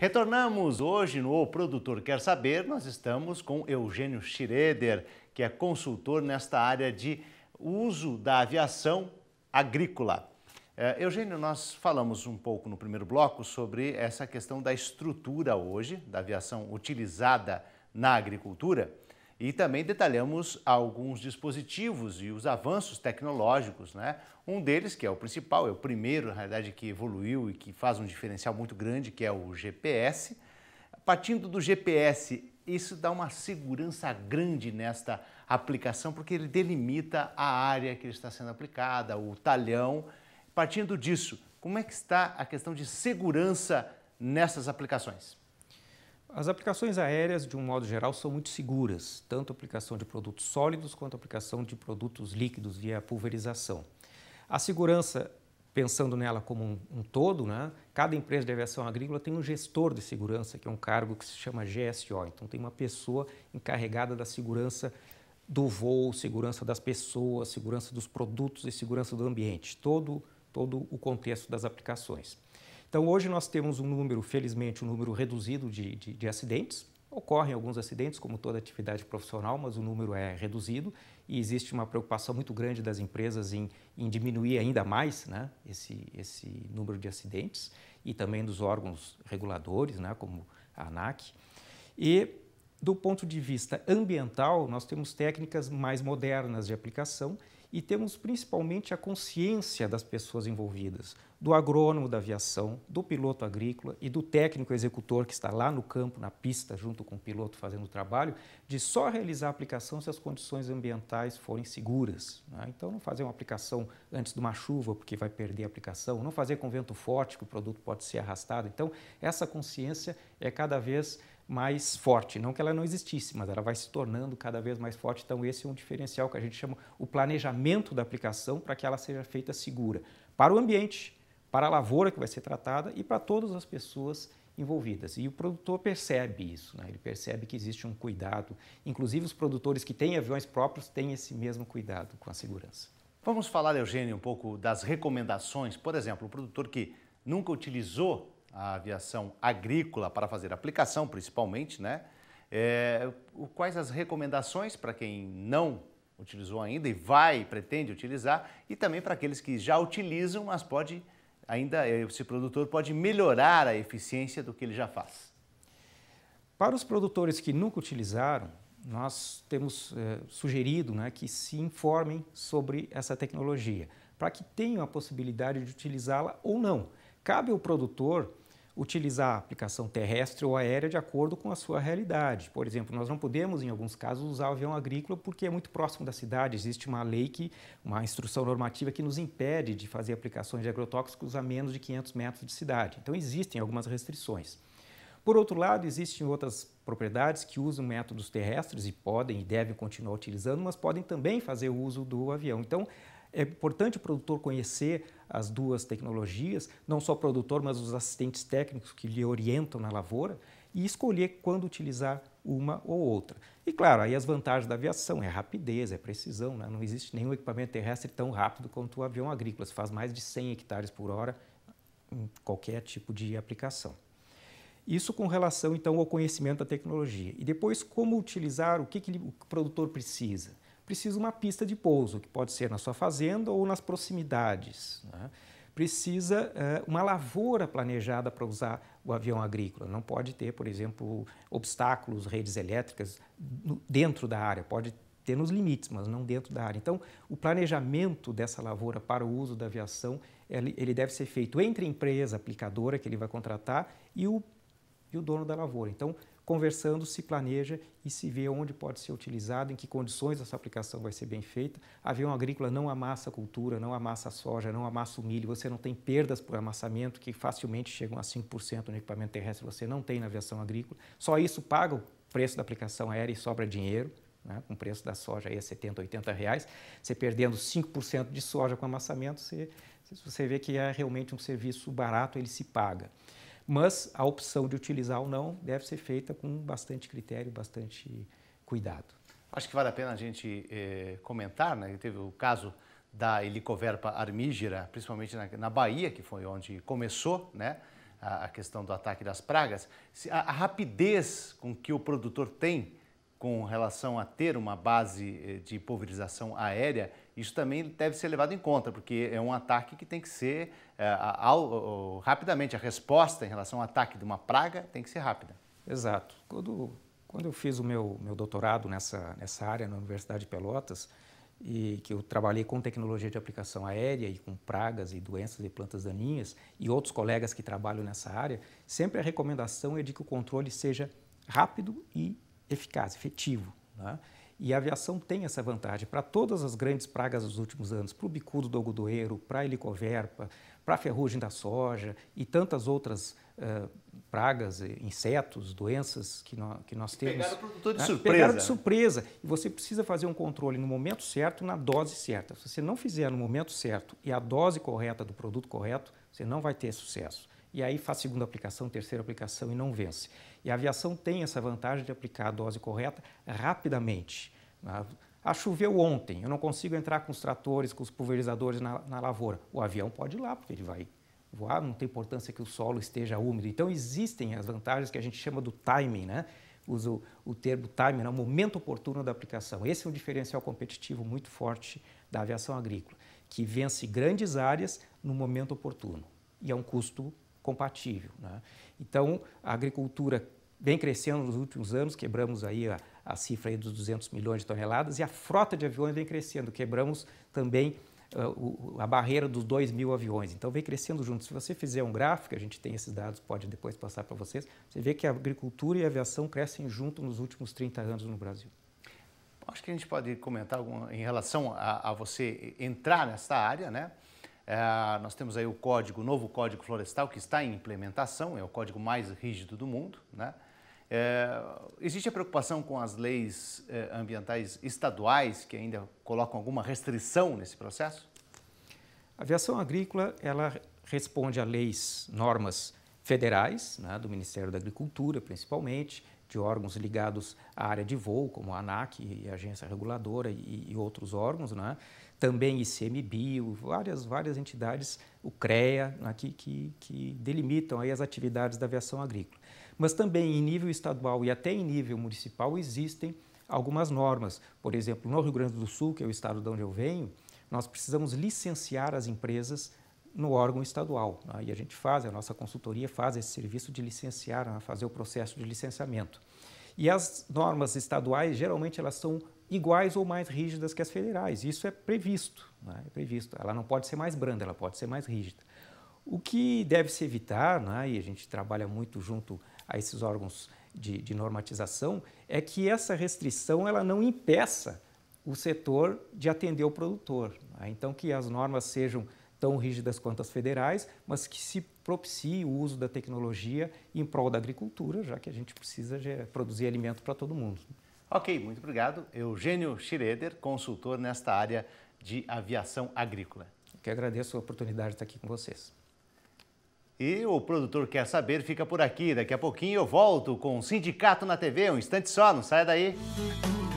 Retornamos hoje no O Produtor Quer Saber. Nós estamos com Eugênio Schroeder, que é consultor nesta área de uso da aviação agrícola. É, Eugênio, nós falamos um pouco no primeiro bloco sobre essa questão da estrutura hoje da aviação utilizada na agricultura. E também detalhamos alguns dispositivos e os avanços tecnológicos, né? Um deles, que é o principal, é o primeiro, na realidade, que evoluiu e que faz um diferencial muito grande, que é o GPS. Partindo do GPS, isso dá uma segurança grande nesta aplicação, porque ele delimita a área que está sendo aplicada, o talhão. Partindo disso, como é que está a questão de segurança nessas aplicações? As aplicações aéreas, de um modo geral, são muito seguras, tanto aplicação de produtos sólidos quanto aplicação de produtos líquidos via pulverização. A segurança, pensando nela como um, um todo, né, cada empresa de aviação agrícola tem um gestor de segurança, que é um cargo que se chama GSO. Então, tem uma pessoa encarregada da segurança do voo, segurança das pessoas, segurança dos produtos e segurança do ambiente, todo, todo o contexto das aplicações. Então, hoje nós temos um número, felizmente, um número reduzido de, de, de acidentes. Ocorrem alguns acidentes, como toda atividade profissional, mas o número é reduzido e existe uma preocupação muito grande das empresas em, em diminuir ainda mais né, esse, esse número de acidentes e também dos órgãos reguladores, né, como a ANAC. E do ponto de vista ambiental, nós temos técnicas mais modernas de aplicação e temos principalmente a consciência das pessoas envolvidas, do agrônomo da aviação, do piloto agrícola e do técnico executor que está lá no campo, na pista, junto com o piloto fazendo o trabalho, de só realizar a aplicação se as condições ambientais forem seguras. Né? Então, não fazer uma aplicação antes de uma chuva, porque vai perder a aplicação, não fazer com vento forte, que o produto pode ser arrastado. Então, essa consciência é cada vez mais forte. Não que ela não existisse, mas ela vai se tornando cada vez mais forte. Então, esse é um diferencial que a gente chama o planejamento da aplicação para que ela seja feita segura para o ambiente, para a lavoura que vai ser tratada e para todas as pessoas envolvidas. E o produtor percebe isso, né? ele percebe que existe um cuidado. Inclusive, os produtores que têm aviões próprios têm esse mesmo cuidado com a segurança. Vamos falar, Eugênio, um pouco das recomendações. Por exemplo, o produtor que nunca utilizou a aviação agrícola para fazer aplicação, principalmente, né? É, quais as recomendações para quem não utilizou ainda e vai, pretende utilizar, e também para aqueles que já utilizam, mas pode ainda, esse produtor pode melhorar a eficiência do que ele já faz? Para os produtores que nunca utilizaram, nós temos é, sugerido né, que se informem sobre essa tecnologia, para que tenham a possibilidade de utilizá-la ou não. Cabe ao produtor utilizar a aplicação terrestre ou aérea de acordo com a sua realidade. Por exemplo, nós não podemos, em alguns casos, usar o avião agrícola porque é muito próximo da cidade. Existe uma lei, que, uma instrução normativa que nos impede de fazer aplicações de agrotóxicos a menos de 500 metros de cidade. Então, existem algumas restrições. Por outro lado, existem outras propriedades que usam métodos terrestres e podem e devem continuar utilizando, mas podem também fazer uso do avião. Então, é importante o produtor conhecer as duas tecnologias, não só o produtor, mas os assistentes técnicos que lhe orientam na lavoura e escolher quando utilizar uma ou outra. E claro, aí as vantagens da aviação é rapidez, é precisão, né? não existe nenhum equipamento terrestre tão rápido quanto o avião agrícola, se faz mais de 100 hectares por hora em qualquer tipo de aplicação. Isso com relação então ao conhecimento da tecnologia. E depois como utilizar, o que, que o produtor precisa. Precisa uma pista de pouso, que pode ser na sua fazenda ou nas proximidades. Né? Precisa uh, uma lavoura planejada para usar o avião agrícola. Não pode ter, por exemplo, obstáculos, redes elétricas dentro da área. Pode ter nos limites, mas não dentro da área. Então, o planejamento dessa lavoura para o uso da aviação, ele, ele deve ser feito entre a empresa aplicadora que ele vai contratar e o, e o dono da lavoura. Então, conversando, se planeja e se vê onde pode ser utilizado, em que condições essa aplicação vai ser bem feita. Avião agrícola não amassa cultura, não amassa soja, não amassa o milho, você não tem perdas por amassamento que facilmente chegam a 5% no equipamento terrestre, você não tem na aviação agrícola. Só isso paga o preço da aplicação aérea e sobra dinheiro. Né, com o preço da soja aí a 70, 80 reais, você perdendo 5% de soja com amassamento, você, você vê que é realmente um serviço barato, ele se paga mas a opção de utilizar ou não deve ser feita com bastante critério, bastante cuidado. Acho que vale a pena a gente eh, comentar, né? Teve o caso da Helicoverpa armígera, principalmente na, na, Bahia, que foi onde começou, né? A, a questão do ataque das pragas, a, a rapidez com que o produtor tem com relação a ter uma base eh, de pulverização aérea, isso também deve ser levado em conta, porque é um ataque que tem que ser é, ao, rapidamente. A resposta em relação ao ataque de uma praga tem que ser rápida. Exato. Quando, quando eu fiz o meu, meu doutorado nessa, nessa área na Universidade de Pelotas, e que eu trabalhei com tecnologia de aplicação aérea e com pragas e doenças e plantas daninhas, e outros colegas que trabalham nessa área, sempre a recomendação é de que o controle seja rápido e eficaz, efetivo. Né? E a aviação tem essa vantagem para todas as grandes pragas dos últimos anos, para o bicudo do algodoeiro, para a helicoverpa, para a ferrugem da soja e tantas outras uh, pragas, eh, insetos, doenças que, no, que nós temos. Pegaram o produtor de né? surpresa. Pegaram de surpresa. E você precisa fazer um controle no momento certo, na dose certa. Se você não fizer no momento certo e a dose correta do produto correto, você não vai ter sucesso e aí faz segunda aplicação, terceira aplicação e não vence. E a aviação tem essa vantagem de aplicar a dose correta rapidamente. Né? Ah, choveu ontem, eu não consigo entrar com os tratores, com os pulverizadores na, na lavoura. O avião pode ir lá, porque ele vai voar, não tem importância que o solo esteja úmido. Então existem as vantagens que a gente chama do timing, né? Uso o termo timing, é o momento oportuno da aplicação. Esse é um diferencial competitivo muito forte da aviação agrícola, que vence grandes áreas no momento oportuno e é um custo compatível. Né? Então, a agricultura vem crescendo nos últimos anos, quebramos aí a, a cifra aí dos 200 milhões de toneladas, e a frota de aviões vem crescendo, quebramos também uh, o, a barreira dos 2 mil aviões. Então, vem crescendo junto. Se você fizer um gráfico, a gente tem esses dados, pode depois passar para vocês, você vê que a agricultura e a aviação crescem junto nos últimos 30 anos no Brasil. Acho que a gente pode comentar alguma, em relação a, a você entrar nessa área, né? É, nós temos aí o código, o novo Código Florestal, que está em implementação, é o código mais rígido do mundo. Né? É, existe a preocupação com as leis é, ambientais estaduais, que ainda colocam alguma restrição nesse processo? A aviação agrícola, ela responde a leis, normas federais, né, do Ministério da Agricultura principalmente, de órgãos ligados à área de voo, como a ANAC, a Agência Reguladora e, e outros órgãos, né? também ICMBio, várias, várias entidades, o CREA, né? que, que, que, delimitam aí as atividades da aviação agrícola. Mas também em nível estadual e até em nível municipal existem algumas normas. Por exemplo, no Rio Grande do Sul, que é o estado de onde eu venho, nós precisamos licenciar as empresas no órgão estadual. Né? E a gente faz, a nossa consultoria faz esse serviço de licenciar, né? fazer o processo de licenciamento. E as normas estaduais, geralmente, elas são iguais ou mais rígidas que as federais. Isso é previsto, né? é previsto. Ela não pode ser mais branda, ela pode ser mais rígida. O que deve se evitar, né? e a gente trabalha muito junto a esses órgãos de, de normatização, é que essa restrição ela não impeça o setor de atender o produtor. Né? Então, que as normas sejam tão rígidas quanto as federais, mas que se propicie o uso da tecnologia em prol da agricultura, já que a gente precisa produzir alimento para todo mundo. Ok, muito obrigado. Eugênio Schroeder, consultor nesta área de aviação agrícola. Eu que agradeço a oportunidade de estar aqui com vocês. E o produtor quer saber fica por aqui. Daqui a pouquinho eu volto com o Sindicato na TV, um instante só, não sai daí. Música